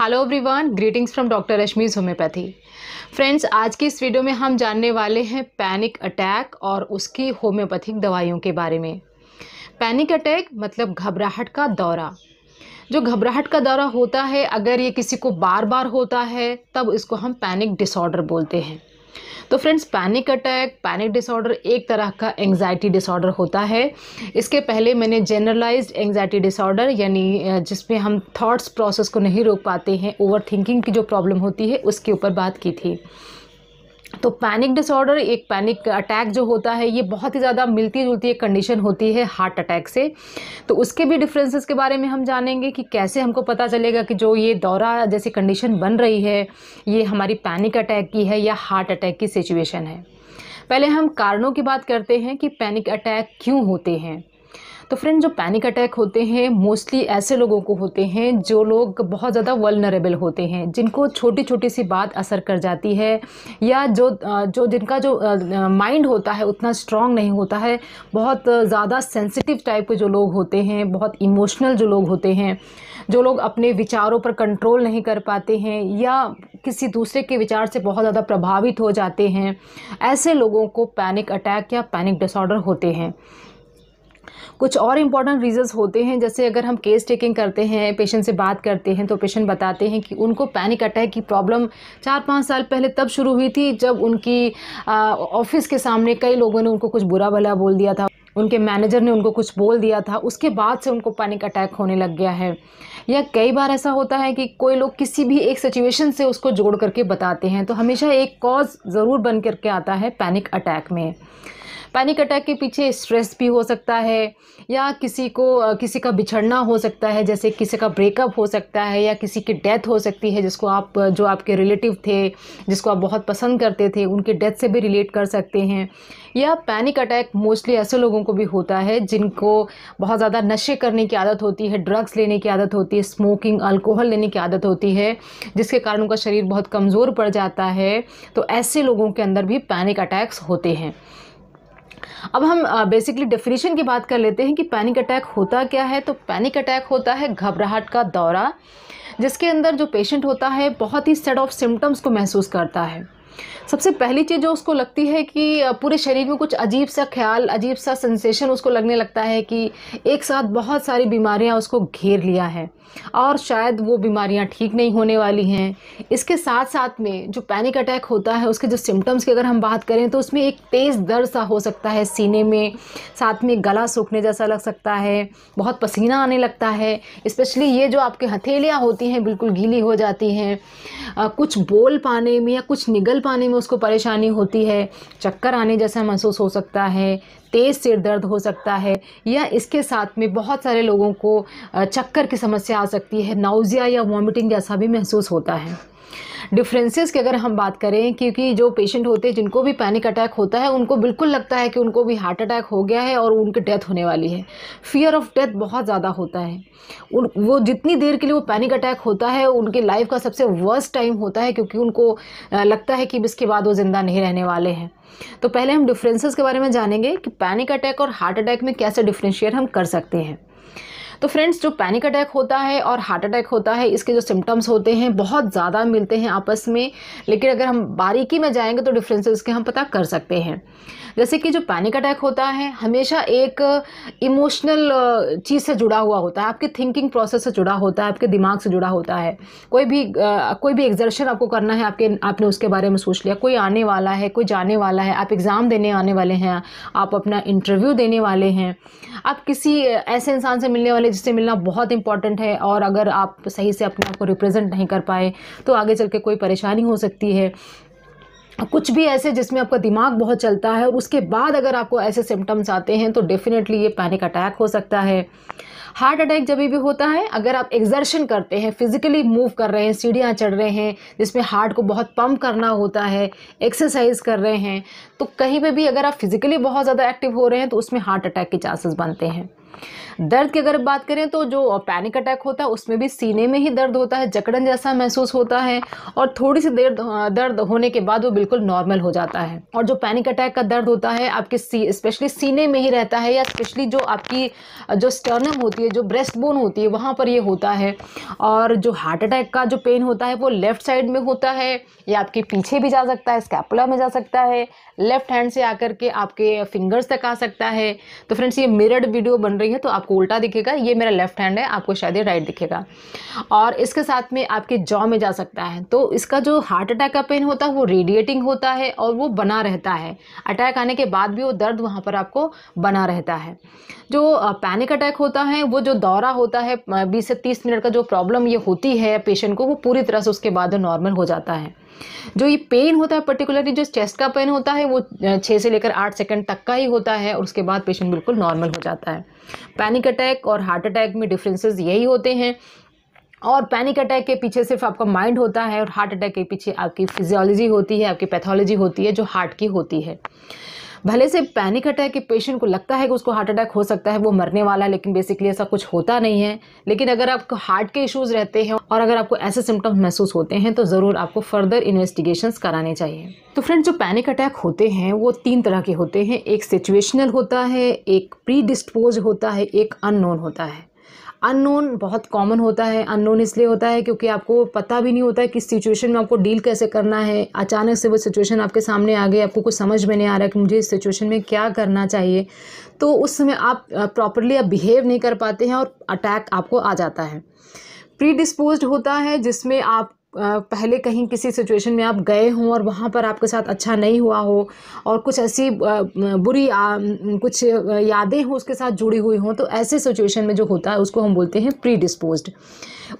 hello everyone greetings from doctor Rashmi's homeopathy friends आज की इस वीडियो में हम जानने वाले हैं पैनिक अटैक और उसकी होम्योपैथिक दवाइयों के बारे में पैनिक अटैक मतलब घबराहट का दौरा जो घबराहट का दौरा होता है अगर ये किसी को बार बार होता है तब इसको हम पैनिक डिसऑर्डर बोलते हैं तो friends panic attack panic disorder एक तरह का एंगजाइटी डिसऑर्डर होता है इसके पहले मैंने जनरलाइज्ड एंग्जाइटी डिसऑर्डर यानी जिसमें हम थॉट्स प्रोसेस को नहीं रोक पाते हैं ओवर थिंकिंग की जो प्रॉब्लम होती है उसके ऊपर बात की थी तो पैनिक डिसऑर्डर एक पैनिक अटैक जो होता है ये बहुत ही ज़्यादा मिलती जुलती एक कंडीशन होती है हार्ट अटैक से तो उसके भी डिफरेंसेस के बारे में हम जानेंगे कि कैसे हमको पता चलेगा कि जो ये दौरा जैसी कंडीशन बन रही है ये हमारी पैनिक अटैक की है या हार्ट अटैक की सिचुएशन है पहले हम कारणों की बात करते हैं कि पैनिक अटैक क्यों होते हैं तो फ्रेंड जो पैनिक अटैक होते हैं मोस्टली ऐसे लोगों को होते हैं जो लोग बहुत ज़्यादा वलनरेबल होते हैं जिनको छोटी छोटी सी बात असर कर जाती है या जो जो जिनका जो माइंड होता है उतना स्ट्रांग नहीं होता है बहुत ज़्यादा सेंसिटिव टाइप के जो लोग होते हैं बहुत इमोशनल जो लोग होते हैं जो लोग अपने विचारों पर कंट्रोल नहीं कर पाते हैं या किसी दूसरे के विचार से बहुत ज़्यादा प्रभावित हो जाते हैं ऐसे लोगों को पैनिक अटैक या पैनिक डिसऑर्डर होते हैं कुछ और इम्पॉर्टेंट रीजंस होते हैं जैसे अगर हम केस टेकिंग करते हैं पेशेंट से बात करते हैं तो पेशेंट बताते हैं कि उनको पैनिक अटैक की प्रॉब्लम चार पाँच साल पहले तब शुरू हुई थी जब उनकी ऑफिस के सामने कई लोगों ने उनको कुछ बुरा भला बोल दिया था उनके मैनेजर ने उनको कुछ बोल दिया था उसके बाद से उनको पैनिक अटैक होने लग गया है या कई बार ऐसा होता है कि कोई लोग किसी भी एक सिचुएशन से उसको जोड़ करके बताते हैं तो हमेशा एक कॉज ज़रूर बन करके आता है पैनिक अटैक में पैनिक अटैक के पीछे स्ट्रेस भी हो सकता है या किसी को किसी का बिछड़ना हो सकता है जैसे किसी का ब्रेकअप हो सकता है या किसी की डेथ हो सकती है जिसको आप जो आपके रिलेटिव थे जिसको आप बहुत पसंद करते थे उनके डेथ से भी रिलेट कर सकते हैं या पैनिक अटैक मोस्टली ऐसे लोगों को भी होता है जिनको बहुत ज़्यादा नशे करने की आदत होती है ड्रग्स लेने की आदत होती है स्मोकिंग अल्कोहल लेने की आदत होती है जिसके कारण उनका शरीर बहुत कमज़ोर पड़ जाता है तो ऐसे लोगों के अंदर भी पैनिक अटैक्स होते हैं अब हम बेसिकली डेफिनेशन की बात कर लेते हैं कि पैनिक अटैक होता क्या है तो पैनिक अटैक होता है घबराहट का दौरा जिसके अंदर जो पेशेंट होता है बहुत ही सेट ऑफ सिम्टम्स को महसूस करता है सबसे पहली चीज़ जो उसको लगती है कि पूरे शरीर में कुछ अजीब सा ख्याल अजीब सा सेंसेशन उसको लगने लगता है कि एक साथ बहुत सारी बीमारियां उसको घेर लिया है और शायद वो बीमारियां ठीक नहीं होने वाली हैं इसके साथ साथ में जो पैनिक अटैक होता है उसके जो सिम्टम्स की अगर हम बात करें तो उसमें एक तेज़ दर्द सा हो सकता है सीने में साथ में गला सूखने जैसा लग सकता है बहुत पसीना आने लगता है स्पेशली ये जो आपके हथेलियाँ होती हैं बिल्कुल गीली हो जाती हैं कुछ बोल पाने में या कुछ निगल पाने में में उसको परेशानी होती है चक्कर आने जैसा महसूस हो सकता है तेज़ सिर दर्द हो सकता है या इसके साथ में बहुत सारे लोगों को चक्कर की समस्या आ सकती है नाउजिया या वॉमिटिंग जैसा भी महसूस होता है डिफरेंसेस की अगर हम बात करें क्योंकि जो पेशेंट होते हैं जिनको भी पैनिक अटैक होता है उनको बिल्कुल लगता है कि उनको भी हार्ट अटैक हो गया है और उनकी डेथ होने वाली है फियर ऑफ डेथ बहुत ज़्यादा होता है उन वो जितनी देर के लिए वो पैनिक अटैक होता है उनकी लाइफ का सबसे वर्स्ट टाइम होता है क्योंकि उनको लगता है कि इसके बाद वो ज़िंदा नहीं रहने वाले हैं तो पहले हम डिफरेंसेस के बारे में जानेंगे कि पैनिक अटैक और हार्ट अटैक में कैसे डिफ्रेंशिएट हम कर सकते हैं तो फ्रेंड्स जो पैनिक अटैक होता है और हार्ट अटैक होता है इसके जो सिम्टम्स होते हैं बहुत ज़्यादा मिलते हैं आपस में लेकिन अगर हम बारीकी में जाएंगे तो डिफ्रेंसेस के हम पता कर सकते हैं जैसे कि जो पैनिक अटैक होता है हमेशा एक इमोशनल चीज़ से जुड़ा हुआ होता है आपके थिंकिंग प्रोसेस से जुड़ा होता है आपके दिमाग से जुड़ा होता है कोई भी आ, कोई भी एग्जर्शन आपको करना है आपके आपने उसके बारे में सोच लिया कोई आने वाला है कोई जाने वाला है आप एग्ज़ाम देने आने वाले हैं आप अपना इंटरव्यू देने वाले हैं आप किसी ऐसे इंसान से मिलने वाले जिससे मिलना बहुत इंपॉर्टेंट है और अगर आप सही से अपने आप को रिप्रेजेंट नहीं कर पाए तो आगे चल के कोई परेशानी हो सकती है कुछ भी ऐसे जिसमें आपका दिमाग बहुत चलता है और उसके बाद अगर आपको ऐसे सिम्टम्स आते हैं तो डेफिनेटली ये पैनिक अटैक हो सकता है हार्ट अटैक जब भी होता है अगर आप एक्जर्शन करते हैं फिजिकली मूव कर रहे हैं सीढ़ियाँ चढ़ रहे हैं जिसमें हार्ट को बहुत पंप करना होता है एक्सरसाइज कर रहे हैं तो कहीं पे भी अगर आप फिजिकली बहुत ज़्यादा एक्टिव हो रहे हैं तो उसमें हार्ट अटैक के चांसेस बनते हैं दर्द की अगर बात करें तो जो पैनिक अटैक होता है उसमें भी सीने में ही दर्द होता है जकड़न जैसा महसूस होता है और थोड़ी सी देर दर्द होने के बाद वो बिल्कुल नॉर्मल हो जाता है और जो पैनिक अटैक का दर्द होता है आपके स्पेशली सीने में ही रहता है या स्पेशली जो आपकी जो स्टर्नम होती है जो ब्रेस्ट बोन होती है वहाँ पर ये होता है और जो हार्ट अटैक का जो पेन होता है वो लेफ्ट साइड में होता है या आपके पीछे भी जा सकता है स्कैपुला में जा सकता है लेफ्ट हैंड से आकर के आपके फिंगर्स तक आ सकता है तो फ्रेंड्स ये मिरर्ड वीडियो बन रही रही है तो आपको उल्टा दिखेगा ये मेरा लेफ्ट हैंड है आपको शायद ये राइट दिखेगा और इसके साथ में आपके जॉ में जा सकता है तो इसका जो हार्ट अटैक का पेन होता है वो रेडिएटिंग होता है और वो बना रहता है अटैक आने के बाद भी वो दर्द वहाँ पर आपको बना रहता है जो पैनिक अटैक होता है वो जो दौरा होता है बीस से तीस मिनट का जो प्रॉब्लम ये होती है पेशेंट को वो पूरी तरह से उसके बाद नॉर्मल हो जाता है जो ये पेन होता है पर्टिकुलरली जो चेस्ट का पेन होता है वो छः से लेकर आठ सेकेंड तक का ही होता है और उसके बाद पेशेंट बिल्कुल नॉर्मल हो जाता है पैनिक अटैक और हार्ट अटैक में डिफ्रेंसेस यही होते हैं और पैनिक अटैक के पीछे सिर्फ आपका माइंड होता है और हार्ट अटैक के पीछे आपकी फिजियोलॉजी होती है आपकी पैथोलॉजी होती है जो हार्ट की होती है भले से पैनिक अटैक के पेशेंट को लगता है कि उसको हार्ट अटैक हो सकता है वो मरने वाला है लेकिन बेसिकली ऐसा कुछ होता नहीं है लेकिन अगर आपको हार्ट के इशूज़ रहते हैं और अगर आपको ऐसे सिम्टम्स महसूस होते हैं तो ज़रूर आपको फर्दर इन्वेस्टिगेशन कराने चाहिए तो फ्रेंड जो पैनिक अटैक होते हैं वो तीन तरह के होते हैं एक सिचुएशनल होता है एक प्री डिस्पोज होता है एक अननोन होता है अननोन बहुत कॉमन होता है अननोन इसलिए होता है क्योंकि आपको पता भी नहीं होता है किस सिचुएशन में आपको डील कैसे करना है अचानक से वो सिचुएशन आपके सामने आ गई आपको कुछ समझ में नहीं आ रहा है कि मुझे इस सिचुएशन में क्या करना चाहिए तो उस समय आप प्रॉपरली आप बिहेव नहीं कर पाते हैं और अटैक आपको आ जाता है प्री डिस्पोज होता है जिसमें आप पहले कहीं किसी सिचुएशन में आप गए हों और वहाँ पर आपके साथ अच्छा नहीं हुआ हो और कुछ ऐसी बुरी आ, कुछ यादें हों उसके साथ जुड़ी हुई हों तो ऐसे सिचुएशन में जो होता है उसको हम बोलते हैं प्री डिस्पोज्ड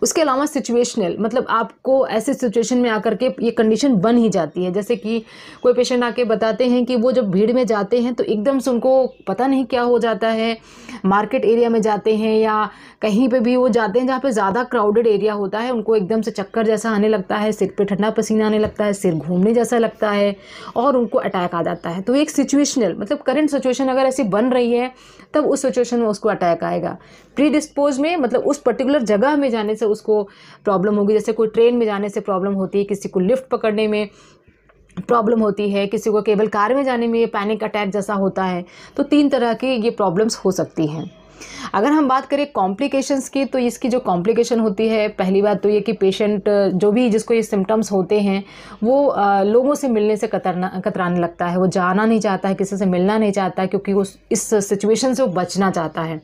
उसके अलावा सिचुएशनल मतलब आपको ऐसे सिचुएशन में आकर के ये कंडीशन बन ही जाती है जैसे कि कोई पेशेंट आके बताते हैं कि वो जब भीड़ में जाते हैं तो एकदम से उनको पता नहीं क्या हो जाता है मार्केट एरिया में जाते हैं या कहीं पर भी वो जाते हैं जहाँ पर ज़्यादा क्राउडेड एरिया होता है उनको एकदम से चक्कर जैसा आने लगता है सिर पर ठंडा पसीना आने लगता है सिर घूमने जैसा लगता है और उनको अटैक आ जाता है तो एक सिचुएशनल मतलब करंट सिचुएशन अगर ऐसी बन रही है तब उस सिचुएशन में उसको अटैक आएगा प्री डिस्पोज में मतलब उस पर्टिकुलर जगह में जाने जाने से उसको प्रॉब्लम होगी जैसे कोई ट्रेन में जाने से प्रॉब्लम होती है किसी को लिफ्ट पकड़ने में प्रॉब्लम होती है किसी को केबल कार में जाने में ये पैनिक अटैक जैसा होता है तो तीन तरह की ये प्रॉब्लम्स हो सकती हैं अगर हम बात करें कॉम्प्लिकेशंस की तो इसकी जो कॉम्प्लिकेशन होती है पहली बात तो ये कि पेशेंट जो भी जिसको ये सिम्टम्स होते हैं वो लोगों से मिलने से कतरना कतराने लगता है वो जाना नहीं चाहता है किसी से मिलना नहीं चाहता क्योंकि वो इस सिचुएशन से वो बचना चाहता है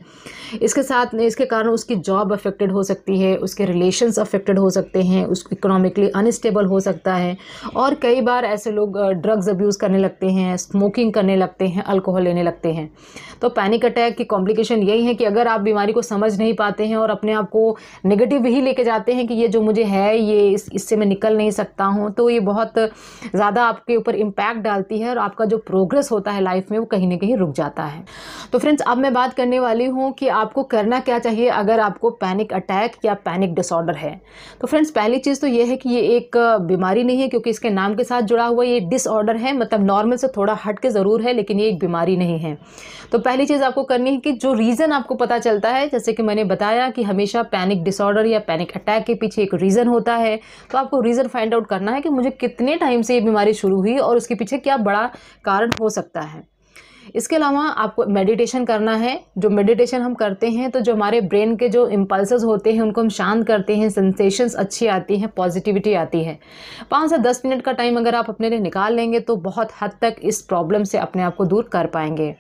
इसके साथ इसके कारण उसकी जॉब अफेक्टेड हो सकती है उसके रिलेशन अफेक्टेड हो सकते हैं उस इकोनॉमिकली अनस्टेबल हो सकता है और कई बार ऐसे लोग ड्रग्स अब्यूज़ करने लगते हैं स्मोकिंग करने लगते हैं अल्कोहल लेने लगते हैं तो पैनिक अटैक की कॉम्प्लिकेशन यही है हैं कि अगर आप बीमारी को समझ नहीं पाते हैं और अपने आप को नेगेटिव ही लेके जाते हैं कि ये जो मुझे है ये इस इससे मैं निकल नहीं सकता हूँ तो ये बहुत ज़्यादा आपके ऊपर इम्पैक्ट डालती है और आपका जो प्रोग्रेस होता है लाइफ में वो कहीं ना कहीं रुक जाता है तो फ्रेंड्स अब मैं बात करने वाली हूँ कि आपको करना क्या चाहिए अगर आपको पैनिक अटैक या पैनिक डिसऑर्डर है तो फ्रेंड्स पहली चीज़ तो ये है कि ये एक बीमारी नहीं है क्योंकि इसके नाम के साथ जुड़ा हुआ ये डिसऑर्डर है मतलब नॉर्मल से थोड़ा हट के ज़रूर है लेकिन ये एक बीमारी नहीं है तो पहली चीज़ आपको करनी है कि जो रीज़न रीज़न आपको पता चलता है जैसे कि मैंने बताया कि हमेशा पैनिक डिसऑर्डर या पैनिक अटैक के पीछे एक रीज़न होता है तो आपको रीज़न फाइंड आउट करना है कि मुझे कितने टाइम से ये बीमारी शुरू हुई और उसके पीछे क्या बड़ा कारण हो सकता है इसके अलावा आपको मेडिटेशन करना है जो मेडिटेशन हम करते हैं तो जो हमारे ब्रेन के जो इम्पल्स होते हैं उनको हम शांत करते हैं सेंसेशंस अच्छी आती हैं पॉजिटिविटी आती है पाँच से दस मिनट का टाइम अगर आप अपने लिए निकाल लेंगे तो बहुत हद तक इस प्रॉब्लम से अपने आप को दूर कर पाएंगे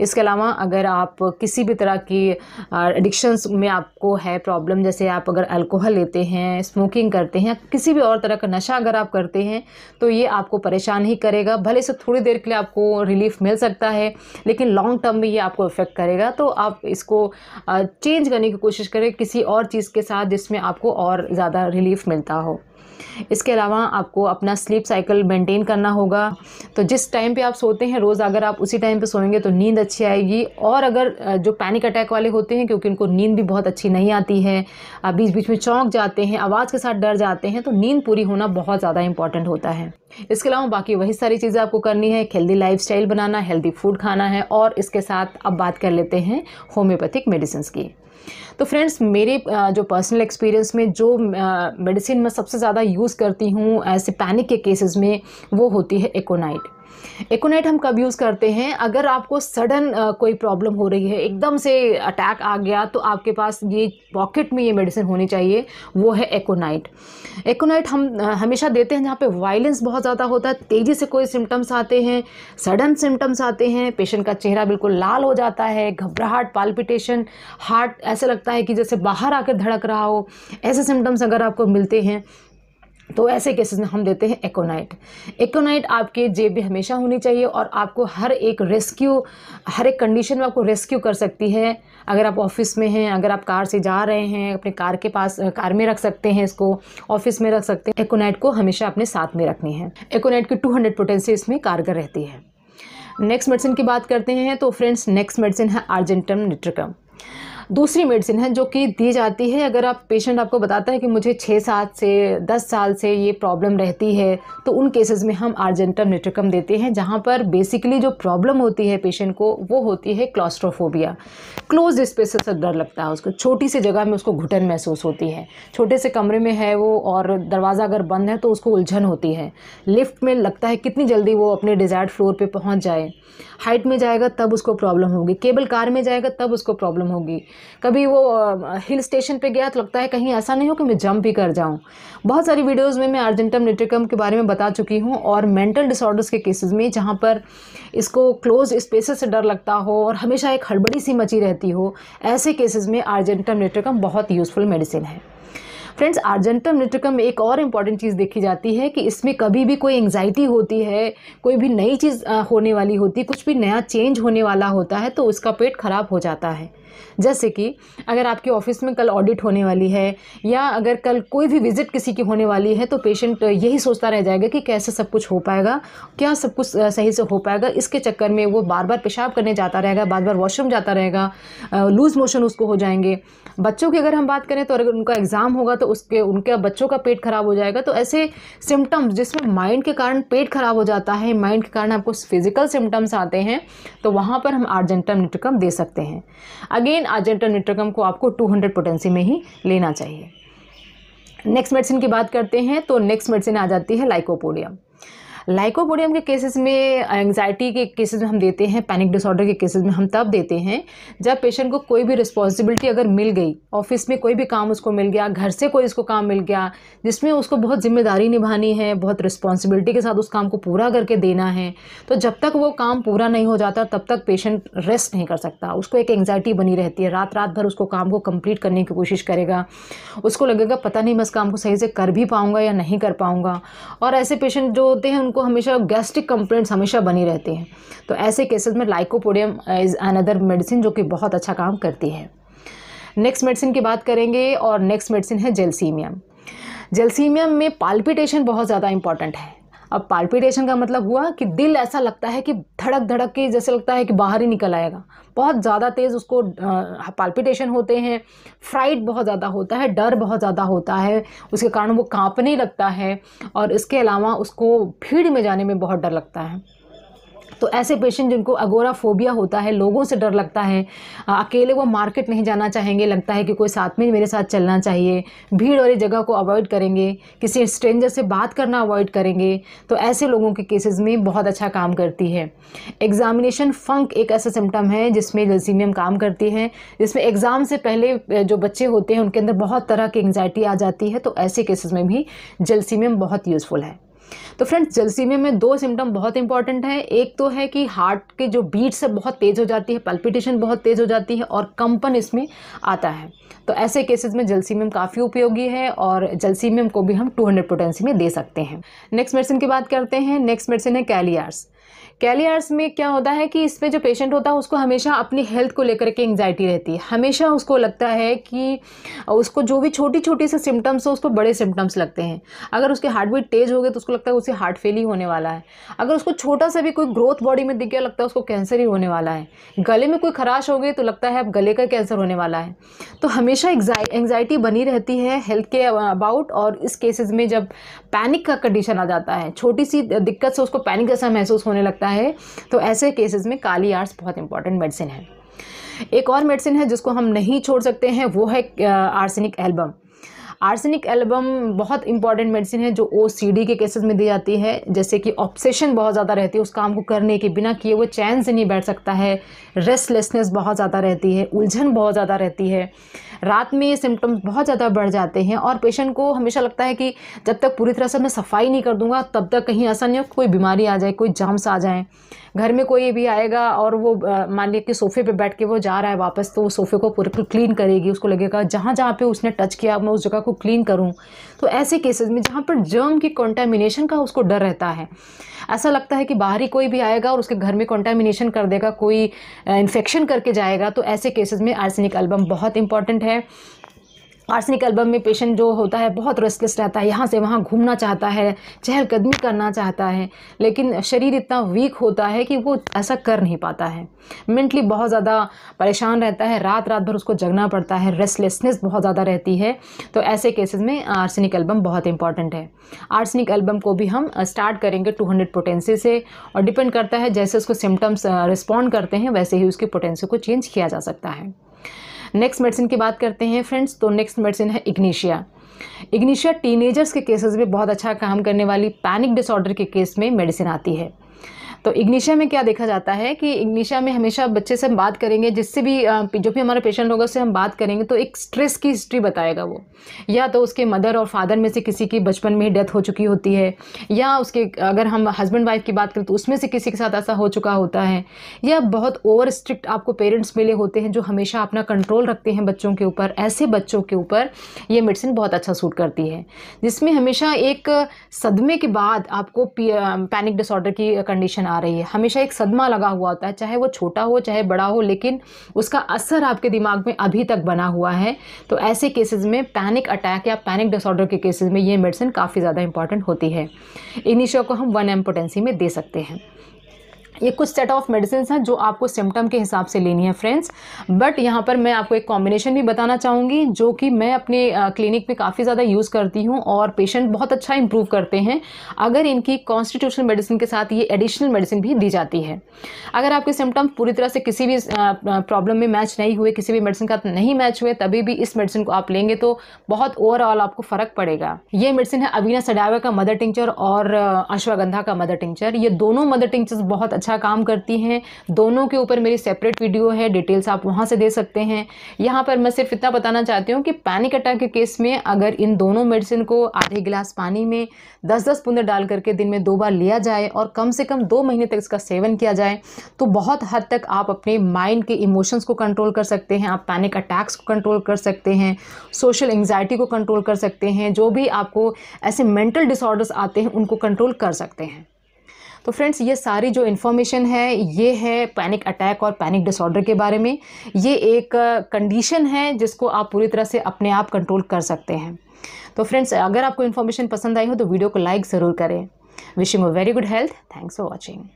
इसके अलावा अगर आप किसी भी तरह की एडिक्शंस में आपको है प्रॉब्लम जैसे आप अगर अल्कोहल लेते हैं स्मोकिंग करते हैं किसी भी और तरह का नशा अगर आप करते हैं तो ये आपको परेशान ही करेगा भले से थोड़ी देर के लिए आपको रिलीफ मिल सकता है लेकिन लॉन्ग टर्म में ये आपको इफ़ेक्ट करेगा तो आप इसको चेंज करने की कोशिश करें किसी और चीज़ के साथ जिसमें आपको और ज़्यादा रिलीफ मिलता हो इसके अलावा आपको अपना स्लीप साइकिल मेंटेन करना होगा तो जिस टाइम पे आप सोते हैं रोज़ अगर आप उसी टाइम पे सोएंगे तो नींद अच्छी आएगी और अगर जो पैनिक अटैक वाले होते हैं क्योंकि उनको नींद भी बहुत अच्छी नहीं आती है बीच बीच में चौंक जाते हैं आवाज़ के साथ डर जाते हैं तो नींद पूरी होना बहुत ज़्यादा इंपॉर्टेंट होता है इसके अलावा बाकी वही सारी चीज़ें आपको करनी है हेल्दी लाइफ बनाना हेल्दी फूड खाना है और इसके साथ अब बात कर लेते हैं होम्योपैथिक मेडिसिन की तो फ्रेंड्स मेरे जो पर्सनल एक्सपीरियंस में जो मेडिसिन मैं सबसे ज़्यादा यूज़ करती हूँ ऐसे पैनिक के केसेस में वो होती है एकोनाइट एकोनेट हम कब यूज़ करते हैं अगर आपको सडन कोई प्रॉब्लम हो रही है एकदम से अटैक आ गया तो आपके पास ये पॉकेट में ये मेडिसिन होनी चाहिए वो है एकोनाइट एकोनाइट हम हमेशा देते हैं जहाँ पे वायलेंस बहुत ज़्यादा होता है तेज़ी से कोई सिम्टम्स आते हैं सडन सिम्टम्स आते हैं पेशेंट का चेहरा बिल्कुल लाल हो जाता है घबराहट पाल्पिटेशन हार्ट ऐसा लगता है कि जैसे बाहर आकर धड़क रहा हो ऐसे सिम्टम्स अगर आपको मिलते हैं तो ऐसे केसेस में हम देते हैं एकोनाइट एकोनाइट आपके जेब में हमेशा होनी चाहिए और आपको हर एक रेस्क्यू हर एक कंडीशन में आपको रेस्क्यू कर सकती है अगर आप ऑफिस में हैं अगर आप कार से जा रहे हैं अपने कार के पास कार में रख सकते हैं इसको ऑफिस में रख सकते हैं एकोनाइट को हमेशा अपने साथ में रखनी है एकोनाइट की टू हंड्रेड इसमें कारगर रहती है नेक्स्ट मेडिसिन की बात करते हैं तो फ्रेंड्स नेक्स्ट मेडिसिन है आर्जेंटम निट्रिकम दूसरी मेडिसिन है जो कि दी जाती है अगर आप पेशेंट आपको बताता है कि मुझे छः सात से दस साल से ये प्रॉब्लम रहती है तो उन केसेस में हम आर्जेंटम न्यूट्रिकम देते हैं जहाँ पर बेसिकली जो प्रॉब्लम होती है पेशेंट को वो होती है क्लॉस्ट्रोफोबिया क्लोज स्पेस से डर लगता है उसको छोटी सी जगह में उसको घुटन महसूस होती है छोटे से कमरे में है वो और दरवाज़ा अगर बंद है तो उसको उलझन होती है लिफ्ट में लगता है कितनी जल्दी वो अपने डिज़ायर्ड फ्लोर पर पहुँच जाए हाइट में जाएगा तब उसको प्रॉब्लम होगी केबल कार में जाएगा तब उसको प्रॉब्लम होगी कभी वो हिल स्टेशन पे गया तो लगता है कहीं ऐसा नहीं हो कि मैं जंप ही कर जाऊँ बहुत सारी वीडियोज़ में मैं अर्जेंटम न्यूट्रिकम के बारे में बता चुकी हूँ और मेंटल डिसऑर्डर्स के केसेस में जहाँ पर इसको क्लोज स्पेसेस से डर लगता हो और हमेशा एक हड़बड़ी सी मची रहती हो ऐसे केसेस में अर्जेंटम न्यूट्रिकम बहुत यूज़फुल मेडिसिन है फ्रेंड्स आर्जेंटम निट्रिकम में एक और इम्पॉर्टेंट चीज़ देखी जाती है कि इसमें कभी भी कोई एंग्जाइटी होती है कोई भी नई चीज़ होने वाली होती है कुछ भी नया चेंज होने वाला होता है तो उसका पेट ख़राब हो जाता है जैसे कि अगर आपके ऑफिस में कल ऑडिट होने वाली है या अगर कल कोई भी विजिट किसी की होने वाली है तो पेशेंट यही सोचता रह जाएगा कि कैसे सब कुछ हो पाएगा क्या सब कुछ सही से हो पाएगा इसके चक्कर में वो बार बार पेशाब करने जाता रहेगा बार बार वॉशरूम जाता रहेगा लूज़ मोशन उसको हो जाएंगे बच्चों की अगर हम बात करें तो अगर उनका एग्ज़ाम होगा तो उसके उनके बच्चों का पेट ख़राब हो जाएगा तो ऐसे सिम्टम्स जिसमें माइंड के कारण पेट ख़राब हो जाता है माइंड के कारण आपको फिज़िकल सिम्टम्स आते हैं तो वहाँ पर हम आर्जेंटम दे सकते हैं अगेन अगेन आजेंटा निट्रकम को आपको 200 पोटेंसी में ही लेना चाहिए नेक्स्ट मेडिसिन की बात करते हैं तो नेक्स्ट मेडिसिन आ जाती है लाइकोपोडियम लाइकोपोडियम के केसेस में एंगजाइटी के केसेस में हम देते हैं पैनिक डिसऑर्डर के केसेस में हम तब देते हैं जब पेशेंट को कोई भी रिस्पॉन्सिबिलिटी अगर मिल गई ऑफिस में कोई भी काम उसको मिल गया घर से कोई उसको काम मिल गया जिसमें उसको बहुत जिम्मेदारी निभानी है बहुत रिस्पॉन्सिबिलिटी के साथ उस काम को पूरा करके देना है तो जब तक वो काम पूरा नहीं हो जाता तब तक पेशेंट रेस्ट नहीं कर सकता उसको एक एंगजाइटी बनी रहती है रात रात भर उसको काम को कंप्लीट करने की कोशिश करेगा उसको लगेगा पता नहीं मैं इस काम को सही से कर भी पाऊँगा या नहीं कर पाऊँगा और ऐसे पेशेंट जो होते हैं उनको को हमेशा गैस्ट्रिक कंप्लेंट्स हमेशा बनी रहती हैं तो ऐसे केसेस में लाइकोपोडियम इज़ अनदर मेडिसिन जो कि बहुत अच्छा काम करती है नेक्स्ट मेडिसिन की बात करेंगे और नेक्स्ट मेडिसिन है जेलसीमियम जेलसीमियम में पाल्पिटेशन बहुत ज़्यादा इंपॉर्टेंट है अब पालपिटेशन का मतलब हुआ कि दिल ऐसा लगता है कि धड़क धड़क के जैसे लगता है कि बाहर ही निकल आएगा बहुत ज़्यादा तेज़ उसको पाल्पिटेशन होते हैं फ्राइट बहुत ज़्यादा होता है डर बहुत ज़्यादा होता है उसके कारण वो कांपने लगता है और इसके अलावा उसको भीड़ में जाने में बहुत डर लगता है तो ऐसे पेशेंट जिनको अगोराफोबिया होता है लोगों से डर लगता है अकेले वो मार्केट नहीं जाना चाहेंगे लगता है कि कोई साथ में मेरे साथ चलना चाहिए भीड़ वाली जगह को अवॉइड करेंगे किसी स्ट्रेंजर से बात करना अवॉइड करेंगे तो ऐसे लोगों के केसेस में बहुत अच्छा काम करती है एग्जामिनेशन फंक एक ऐसा सिम्टम है जिसमें जल्सीमियम काम करती है जिसमें एग्ज़ाम से पहले जो बच्चे होते हैं उनके अंदर बहुत तरह की एंगजाइटी आ जाती है तो ऐसे केसेस में भी जल्सीमियम बहुत यूज़फुल है तो फ्रेंड्स जलसीमिया में दो सिम्टम बहुत इंपॉर्टेंट है एक तो है कि हार्ट के जो बीट्स है बहुत तेज़ हो जाती है पल्पिटेशन बहुत तेज़ हो जाती है और कंपन इसमें आता है तो ऐसे केसेस में जलसीमियम काफ़ी उपयोगी है और जलसीमियम को भी हम 200 पोटेंसी में दे सकते हैं नेक्स्ट मेडिसिन की बात करते हैं नेक्स्ट मेडिसिन है कैलियार्स कैलियर्स में क्या होता है कि इसमें जो पेशेंट होता है उसको हमेशा अपनी हेल्थ को लेकर के एंगजाइटी रहती है हमेशा उसको लगता है कि उसको जो भी छोटी छोटी से सिम्टम्स हो उसको बड़े सिम्टम्स लगते हैं अगर उसके हार्ट बीट तेज़ हो गए तो उसको लगता है उसे हार्ट फेल ही होने वाला है अगर उसको छोटा सा भी कोई ग्रोथ बॉडी में दिख गया लगता है उसको कैंसर ही होने वाला है गले में कोई खराश हो गई तो लगता है अब गले का कैंसर होने वाला है तो हमेशा एंगजाइटी बनी रहती है हेल्थ के अबाउट और इस केसेस में जब पैनिक का कंडीशन आ जाता है छोटी सी दिक्कत से उसको पैनिक जैसा महसूस होने लगता है सकता है तो ऐसे केसेस में काली आर्ट्स बहुत इंपॉर्टेंट मेडिसिन है एक और मेडिसिन है जिसको हम नहीं छोड़ सकते हैं वो है आर्सेनिक एल्बम आर्सेनिक एल्बम बहुत इंपॉर्टेंट मेडिसिन है जो ओ के केसेस में दी जाती है जैसे कि ऑब्सेशन बहुत ज़्यादा रहती है उस काम को करने के बिना किए वो चैन से नहीं बैठ सकता है रेस्टलेसनेस बहुत ज़्यादा रहती है उलझन बहुत ज़्यादा रहती है रात में सिम्टम्स बहुत ज़्यादा बढ़ जाते हैं और पेशेंट को हमेशा लगता है कि जब तक पूरी तरह से मैं सफाई नहीं कर दूंगा तब तक कहीं ऐसा नहीं हो कोई बीमारी आ जाए कोई जाम्स आ जाए घर में कोई भी आएगा और वो मान लीजिए कि सोफे पे बैठ के वो जा रहा है वापस तो वो सोफे को पूरे क्लीन करेगी उसको लगेगा जहाँ जहाँ पे उसने टच किया मैं उस जगह को क्लीन करूँ तो ऐसे केसेस में जहाँ पर जर्म की कॉन्टामिनेशन का उसको डर रहता है ऐसा लगता है कि बाहरी कोई भी आएगा और उसके घर में कॉन्टामिनेशन कर देगा कोई इन्फेक्शन करके जाएगा तो ऐसे केसेज़ में आर्सेनिक एल्बम बहुत इंपॉर्टेंट है है आर्सनिक एल्बम में पेशेंट जो होता है बहुत रेस्टलेस रहता है यहाँ से वहाँ घूमना चाहता है चहलकदमी करना चाहता है लेकिन शरीर इतना वीक होता है कि वो ऐसा कर नहीं पाता है मेंटली बहुत ज़्यादा परेशान रहता है रात रात भर उसको जगना पड़ता है रेस्टलेसनेस बहुत ज़्यादा रहती है तो ऐसे केसेस में आर्सनिक एल्बम बहुत इंपॉर्टेंट है आर्सनिक एल्बम को भी हम स्टार्ट करेंगे टू हंड्रेड पोटेंसी से और डिपेंड करता है जैसे उसको सिम्टम्स रिस्पॉन्ड करते हैं वैसे ही उसकी पोटेंसी को चेंज किया जा सकता है नेक्स्ट मेडिसिन की बात करते हैं फ्रेंड्स तो नेक्स्ट मेडिसिन है इग्निशिया इग्निशिया टीनेजर्स के केसेस में बहुत अच्छा काम करने वाली पैनिक डिसऑर्डर के केस में मेडिसिन आती है तो इग्निशिया में क्या देखा जाता है कि इग्निशिया में हमेशा बच्चे से हम बात करेंगे जिससे भी जो भी हमारे पेशेंट होगा उससे हम बात करेंगे तो एक स्ट्रेस की हिस्ट्री बताएगा वो या तो उसके मदर और फादर में से किसी की बचपन में ही डेथ हो चुकी होती है या उसके अगर हम हस्बैंड वाइफ की बात करें तो उसमें से किसी के साथ ऐसा हो चुका होता है या बहुत ओवर स्ट्रिक्ट आपको पेरेंट्स मिले होते हैं जो हमेशा अपना कंट्रोल रखते हैं बच्चों के ऊपर ऐसे बच्चों के ऊपर ये मेडिसिन बहुत अच्छा सूट करती है जिसमें हमेशा एक सदमे के बाद आपको पैनिक डिसऑर्डर की कंडीशन आ रही है हमेशा एक सदमा लगा हुआ होता है चाहे वो छोटा हो चाहे बड़ा हो लेकिन उसका असर आपके दिमाग में अभी तक बना हुआ है तो ऐसे केसेस में पैनिक अटैक या पैनिक डिसऑर्डर के केसेस में ये मेडिसिन काफ़ी ज़्यादा इंपॉर्टेंट होती है इनिशियो को हम वन एम्पोटेंसी में दे सकते हैं ये कुछ सेट ऑफ मेडिसिन हैं जो आपको सिम्टम के हिसाब से लेनी है फ्रेंड्स बट यहाँ पर मैं आपको एक कॉम्बिनेशन भी बताना चाहूँगी जो कि मैं अपने क्लिनिक में काफ़ी ज़्यादा यूज़ करती हूँ और पेशेंट बहुत अच्छा इम्प्रूव करते हैं अगर इनकी कॉन्स्टिट्यूशनल मेडिसिन के साथ ये एडिशनल मेडिसिन भी दी जाती है अगर आपके सिम्टम पूरी तरह से किसी भी प्रॉब्लम में मैच नहीं हुए किसी भी मेडिसिन का नहीं मैच हुए तभी भी इस मेडिसिन को आप लेंगे तो बहुत ओवरऑल आपको फ़र्क पड़ेगा ये मेडिसिन है अवीना सडावे का मदर टिंचर और अश्वागंधा का मदर टिंचर ये दोनों मदर टिंचर्स बहुत अच्छा अच्छा काम करती हैं दोनों के ऊपर मेरी सेपरेट वीडियो है डिटेल्स आप वहाँ से दे सकते हैं यहाँ पर मैं सिर्फ इतना बताना चाहती हूँ कि पैनिक अटैक के केस में अगर इन दोनों मेडिसिन को आधे गिलास पानी में दस दस बूंदे डाल करके दिन में दो बार लिया जाए और कम से कम दो महीने तक इसका सेवन किया जाए तो बहुत हद तक आप अपने माइंड के इमोशंस को कंट्रोल कर सकते हैं आप पैनिक अटैक्स को कंट्रोल कर सकते हैं सोशल एंगजाइटी को कंट्रोल कर सकते हैं जो भी आपको ऐसे मेंटल डिसऑर्डर्स आते हैं उनको कंट्रोल कर सकते हैं तो फ्रेंड्स ये सारी जो इन्फॉर्मेशन है ये है पैनिक अटैक और पैनिक डिसऑर्डर के बारे में ये एक कंडीशन है जिसको आप पूरी तरह से अपने आप कंट्रोल कर सकते हैं तो फ्रेंड्स अगर आपको इन्फॉर्मेशन पसंद आई हो तो वीडियो को लाइक ज़रूर करें wishing a very good health thanks for watching